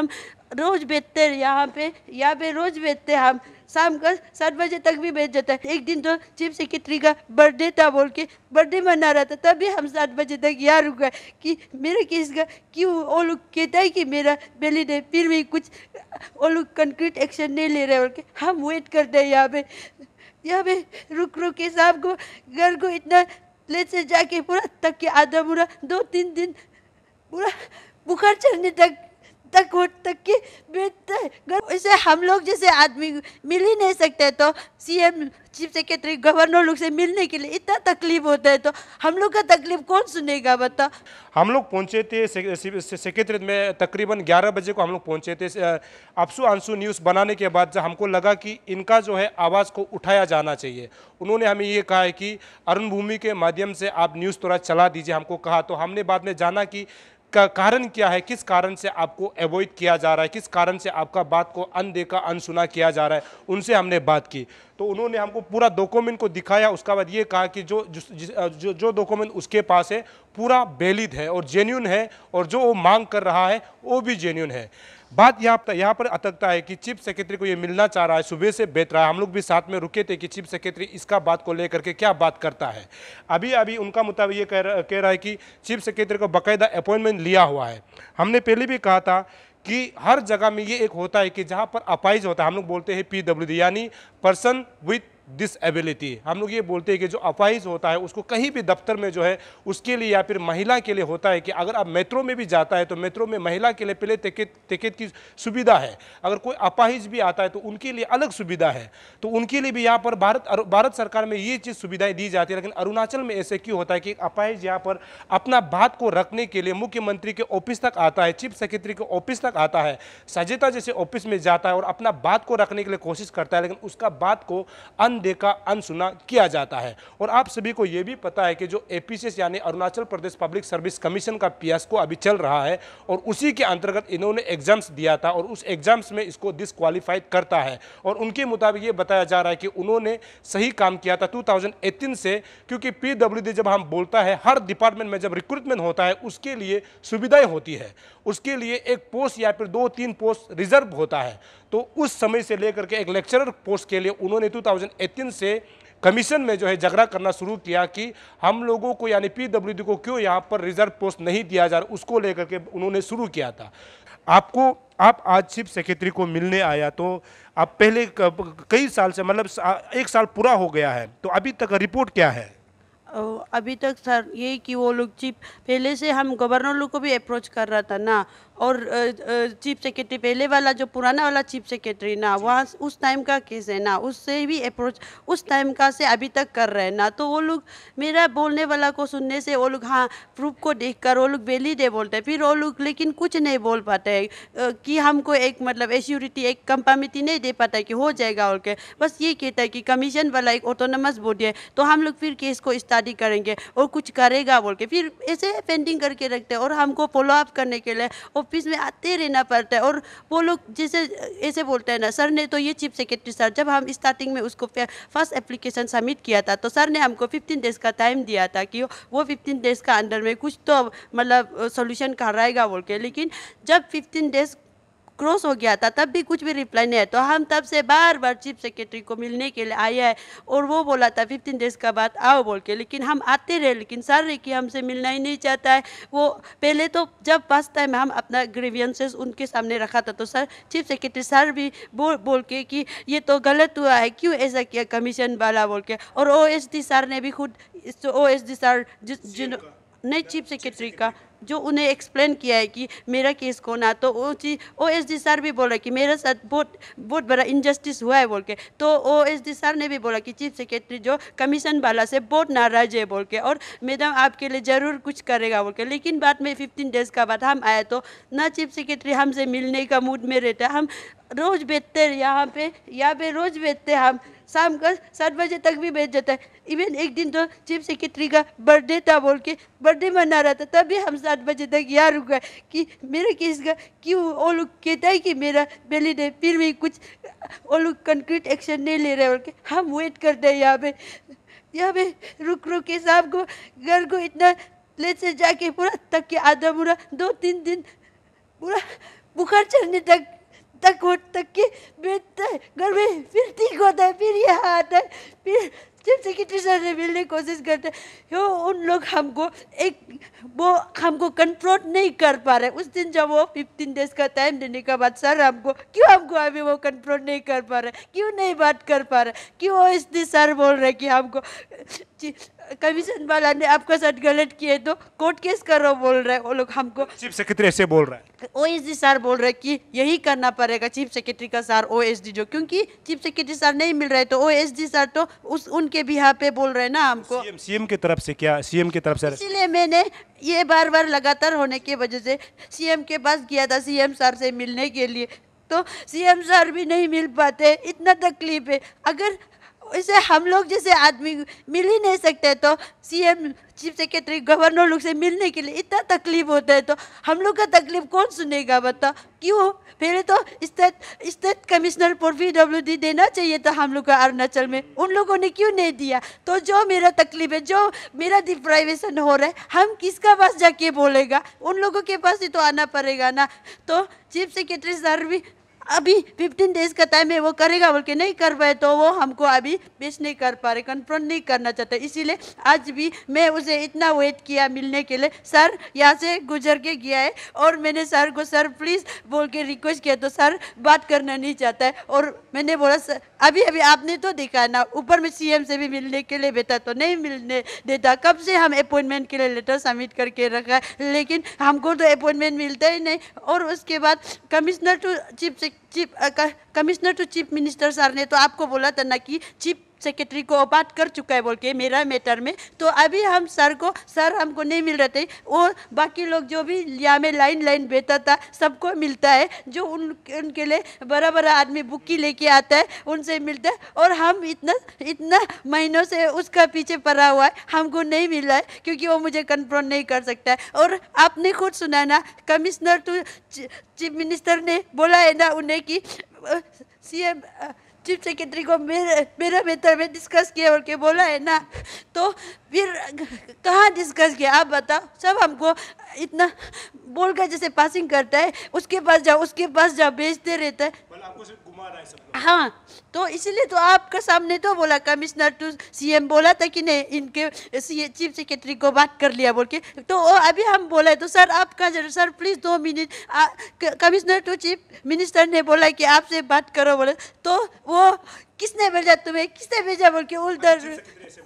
हम रोज़ बेचते हैं यहाँ पे यहाँ पे रोज़ बेचते हैं हम शाम का सात बजे तक भी बेच जाता है एक दिन तो चीफ सेक्रेटरी का बर्थडे था बोल के बर्थडे मना रहा था तभी हम सात बजे तक यहाँ गए कि मेरे केस का क्यों वो लोग कहता है कि मेरा बेली डे फिर भी कुछ वो लोग कंक्रीट एक्शन नहीं ले रहे बोल के हम वेट करते हैं यहाँ पे यहाँ पे रुक रुक के साहब को घर को इतना लेट से जाके पूरा तक के आधा पूरा दो तीन दिन पूरा बुखार चढ़ने तक तक वोट तक की बीतते अगर इसे हम लोग जैसे आदमी मिल ही नहीं सकते तो सीएम चीफ सेक्रेटरी गवर्नर लोग से मिलने के लिए इतना तकलीफ होता है तो हम लोग का तकलीफ कौन सुनेगा बता हम लोग पहुंचे थे सेक्रेटरी में तकरीबन 11 बजे को हम लोग पहुंचे थे आपसू आंसू न्यूज़ बनाने के बाद जब हमको लगा कि इनका जो है आवाज़ को उठाया जाना चाहिए उन्होंने हमें ये कहा है कि अरुण भूमि के माध्यम से आप न्यूज़ थोड़ा चला दीजिए हमको कहा तो हमने बाद में जाना कि का कारण क्या है किस कारण से आपको अवॉइड किया जा रहा है किस कारण से आपका बात को अनदेखा अनसुना किया जा रहा है उनसे हमने बात की तो उन्होंने हमको पूरा डॉक्यूमेंट को दिखाया उसके बाद ये कहा कि जो जो जो डॉक्यूमेंट उसके पास है पूरा वैलिड है और जेन्यून है और जो वो मांग कर रहा है वो भी जेन्यून है बात यहाँ पर यहाँ पर अटकता है कि चीफ सेक्रेटरी को ये मिलना चाह रहा है सुबह से बेहतर है हम लोग भी साथ में रुके थे कि चीफ सेक्रेटरी इसका बात को लेकर के क्या बात करता है अभी अभी उनका मुताबिक ये कह रहा कह रहा है कि चीफ सेक्रेटरी को बाकायदा अपॉइंटमेंट लिया हुआ है हमने पहले भी कहा था कि हर जगह में ये एक होता है कि जहाँ पर अपाइज होता है हम लोग बोलते हैं पी यानी पर्सन विथ डिसएबिलिटी हम लोग ये बोलते हैं कि जो अपाइज होता है उसको कहीं भी दफ्तर में जो है उसके लिए या फिर महिला के लिए होता है कि अगर आप मेट्रो में भी जाता है तो मेट्रो में महिला के लिए पहले टिकट टिकट की सुविधा है अगर कोई अपाहिज भी आता है तो उनके लिए अलग सुविधा है तो उनके लिए भी यहाँ पर भारत भारत सरकार में ये चीज़ सुविधाएँ दी जाती है लेकिन अरुणाचल में ऐसे क्यों होता है कि अपाहिज यहाँ पर अपना बात को रखने के लिए मुख्यमंत्री के ऑफिस तक आता है चीफ सेक्रेटरी के ऑफिस तक आता है सजेता जैसे ऑफिस में जाता है और अपना बात को रखने के लिए कोशिश करता है लेकिन उसका बात को अन अनदेखा अनसुना किया जाता है और आप सभी को यह भी पता है कि जो ए यानी Arunachal Pradesh public service commission का को अभी चल रहा है और उसी के अंतर्गत इन्होंने एग्जाम्स दिया था और उस एग्जाम्स में इसको डिसक्वालीफाइड करता है और उनके मुताबिक ये बताया जा रहा है कि उन्होंने सही काम किया था टू से क्योंकि पी जब हम बोलता है हर डिपार्टमेंट में जब रिक्रूटमेंट होता है उसके लिए सुविधाएं होती है उसके लिए एक पोस्ट या फिर दो तीन पोस्ट रिजर्व होता है तो उस समय से लेकर के एक लेक्चरर पोस्ट के लिए उन्होंने टू से कमीशन में जो है झगड़ा करना शुरू किया कि हम लोगों को यानी पीडब्ल्यूडी को क्यों यहाँ पर रिजर्व पोस्ट नहीं दिया जा रहा उसको लेकर के उन्होंने शुरू किया था आपको आप आज चीफ सेक्रेटरी को मिलने आया तो आप पहले कई साल से मतलब एक साल पूरा हो गया है तो अभी तक रिपोर्ट क्या है अभी तक सर यही कि वो लोग चीफ पहले से हम गवर्नर लोग को भी अप्रोच कर रहा था ना और चीफ सेक्रेटरी पहले वाला जो पुराना वाला चीफ सेक्रेटरी ना वहाँ उस टाइम का केस है ना उससे भी अप्रोच उस टाइम का से अभी तक कर रहे हैं ना तो वो लोग मेरा बोलने वाला को सुनने से वो लोग हाँ प्रूफ को देख कर वो लोग बेली दे बोलते हैं फिर वो लोग लेकिन कुछ नहीं बोल पाते हैं कि हमको एक मतलब एश्योरिटी एक कंपामिटी नहीं दे पाता है कि हो जाएगा और के बस ये कहता है कि कमीशन वाला एक ऑटोनमस बॉडी है तो हम लोग फिर केस को स्टडी करेंगे और कुछ करेगा बोल के फिर ऐसे पेंडिंग करके रखते हैं और हमको फॉलो अप करने के लिए और ऑफिस में आते रहना पड़ता है और वो लोग जैसे ऐसे बोलते हैं ना सर ने तो ये चीफ सेक्रेटरी सर जब हम स्टार्टिंग में उसको फर्स्ट एप्लीकेशन सबमिट किया था तो सर ने हमको फिफ्टीन डेज का टाइम दिया था कि वो फिफ्टीन डेज का अंडर में कुछ तो मतलब सोल्यूशन कराएगा बोल के लेकिन जब फिफ्टीन डेज क्रॉस हो गया था तब भी कुछ भी रिप्लाई नहीं है तो हम तब से बार बार चीफ सेक्रेटरी को मिलने के लिए आया है और वो बोला था फिफ्टीन डेज का बाद आओ बोल के लेकिन हम आते रहे लेकिन सर रेखी हमसे मिलना ही नहीं चाहता है वो पहले तो जब फर्स्ट टाइम हम अपना ग्रीवियंसेस उनके सामने रखा था तो सर चीफ सेक्रेटरी सर भी बोल बोल के कि ये तो गलत हुआ है क्यों ऐसा किया कमीशन वाला बोल के और ओ सर ने भी खुद ओ एस डी सर जिन नहीं चीफ सेक्रेटरी का जो उन्हें एक्सप्लेन किया है कि मेरा केस कौन आ तो वो चीज़ ओ एस डी सर भी बोला कि मेरे साथ बहुत बहुत बड़ा इनजस्टिस हुआ है बोल के तो ओ एस डी सर ने भी बोला कि चीफ सेक्रेटरी जो कमीशन वाला से बहुत नाराज़ है बोल के और मैडम आपके लिए ज़रूर कुछ करेगा बोल के लेकिन बाद में फिफ्टीन डेज़ का बाद हम आए तो ना चीफ सेक्रेटरी हमसे मिलने का मूड में रहता हम रोज़ बैठते यहाँ पे यहाँ पे रोज़ बैठते हम शाम का सात बजे तक भी बैठ जाता है इवन एक दिन तो चीफ सेक्रेटरी का बर्थडे था बोल के बर्थडे मना रहा था तभी हम सात बजे तक यार होगा कि मेरा केस का क्यों वो लोग कहता है कि मेरा बेली ने फिर भी कुछ वो लोग कंक्रीट एक्शन नहीं ले रहे बोल के हम वेट करते हैं यहाँ पे यहाँ पे रुक रुक के साहब को घर को इतना लेट से जाके पूरा तक के आधा पूरा दो तीन दिन पूरा बुखार चढ़ने तक तक वो तक के बैठता है घर में फिर ठीक होता है फिर यहाँ आता है फिर चीफ सेक्रेटरी सर से मिलने की कोशिश करते हैं उन लोग हमको एक वो हमको कंट्रोल नहीं कर पा रहे उस दिन जब वो फिफ्टीन डेज का टाइम देने के बाद सर हमको क्यों हमको अभी वो कंट्रोल नहीं कर पा रहे क्यों नहीं बात कर पा रहे क्यों इस दिन सर बोल रहे कि हमको कमीशन वाला ने आपका साथ गलत किए तो कोर्ट केस करो बोल रहे वो लोग हमको चीफ सेक्रेटरी ऐसे बोल रहा है ओ एस डी सर बोल रहे कि यही करना पड़ेगा चीफ सेक्रेटरी का सर ओ एस डी जो क्योंकि चीफ सेक्रेटरी सर नहीं मिल रहे तो ओ एस डी सर तो उस उनके बिहार पे बोल रहे ना हमको सीएम की तरफ से क्या सीएम की तरफ से इसलिए मैंने ये बार बार लगातार होने की वजह से सीएम के पास गया था सीएम सर से मिलने के लिए तो सीएम सर भी नहीं मिल पाते इतना तकलीफ है अगर इसे हम लोग जैसे आदमी मिल ही नहीं सकते तो सीएम चीफ सेक्रेटरी गवर्नर लोग से मिलने के लिए इतना तकलीफ होता है तो हम लोग का तकलीफ कौन सुनेगा बताओ क्यों पहले तो स्टेट स्टेट कमिश्नर पर वी डब्ल्यू डी देना चाहिए था हम लोग का अरुणाचल में उन लोगों ने क्यों नहीं दिया तो जो मेरा तकलीफ है जो मेरा डिप्राइवेशन हो रहा है हम किसका पास जाके बोलेगा उन लोगों के पास ही तो आना पड़ेगा ना तो चीफ सेक्रेटरी सर भी अभी फिफ्टीन डेज का टाइम है वो करेगा बोल के नहीं कर पाए तो वो हमको अभी पेश नहीं कर पा रहे कन्फर्म नहीं करना चाहते इसीलिए आज भी मैं उसे इतना वेट किया मिलने के लिए सर यहाँ से गुजर के गया है और मैंने सर को सर प्लीज़ बोल के रिक्वेस्ट किया तो सर बात करना नहीं चाहता है और मैंने बोला सर अभी अभी आपने तो देखा ना ऊपर में सीएम से भी मिलने के लिए बेटा तो नहीं मिलने देता कब से हम अपॉइंटमेंट के लिए लेटर सबमिट करके रखा है लेकिन हमको तो अपॉइंटमेंट मिलता ही नहीं और उसके बाद कमिश्नर टू चीफ से chief commissioner to chief minister sir ने तो आपको बोला था ना कि चीफ सेक्रेटरी को बात कर चुका है बोल के मेरा मैटर में तो अभी हम सर को सर हमको नहीं मिल रहे थे वो बाकी लोग जो भी यहाँ में लाइन लाइन बेहता था सबको मिलता है जो उन उनके लिए बड़ा बड़ा आदमी की लेके आता है उनसे मिलता है और हम इतना इतना महीनों से उसका पीछे पड़ा हुआ है हमको नहीं मिला है क्योंकि वो मुझे कन्फ्रंट नहीं कर सकता है और आपने खुद सुना ना कमिश्नर टू चीफ मिनिस्टर ने बोला है ना उन्हें कि सी चीफ सेक्रेटरी को मेरे मेरा बेहतर में डिस्कस किया और के बोला है ना तो फिर कहाँ डिस्कस किया आप बताओ सब हमको इतना बोल कर जैसे पासिंग करता है उसके पास जाओ उसके पास जाओ भेजते रहता है हाँ तो इसलिए तो आपके सामने तो बोला कमिश्नर टू सीएम बोला था कि नहीं इनके सी चीफ सेक्रेटरी को बात कर लिया बोल के तो वो अभी हम बोला तो सर आप कहाँ जरूर सर प्लीज़ दो minute commissioner to chief minister ने बोला कि आपसे बात करो बोले तो वो किसने भेजा तुम्हें किसने भेजा बोल के उधर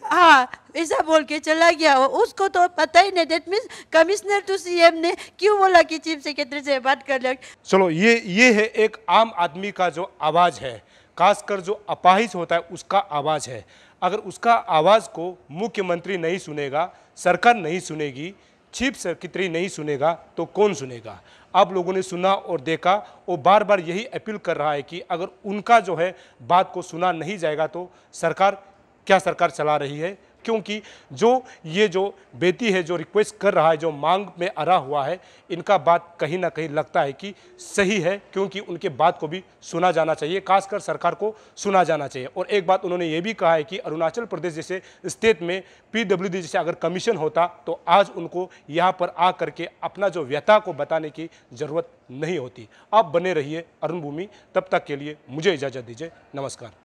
हाँ, हाँ ऐसा बोल के चला गया वो उसको तो पता ही नहीं that mean commissioner to CM ने क्यों बोला कि चीफ सेक्रेटरी से बात कर लिया चलो ये ये है एक आम आदमी का जो आवाज़ है खासकर जो अपाहिज होता है उसका आवाज़ है अगर उसका आवाज़ को मुख्यमंत्री नहीं सुनेगा सरकार नहीं सुनेगी छिप सेक्रेटरी नहीं सुनेगा तो कौन सुनेगा आप लोगों ने सुना और देखा वो बार बार यही अपील कर रहा है कि अगर उनका जो है बात को सुना नहीं जाएगा तो सरकार क्या सरकार चला रही है क्योंकि जो ये जो बेटी है जो रिक्वेस्ट कर रहा है जो मांग में अरा हुआ है इनका बात कहीं ना कहीं लगता है कि सही है क्योंकि उनके बात को भी सुना जाना चाहिए खासकर सरकार को सुना जाना चाहिए और एक बात उन्होंने ये भी कहा है कि अरुणाचल प्रदेश जैसे स्टेट में पीडब्ल्यूडी जैसे अगर कमीशन होता तो आज उनको यहाँ पर आ करके अपना जो व्यथा को बताने की ज़रूरत नहीं होती आप बने रहिए अरुण भूमि तब तक के लिए मुझे इजाज़त दीजिए नमस्कार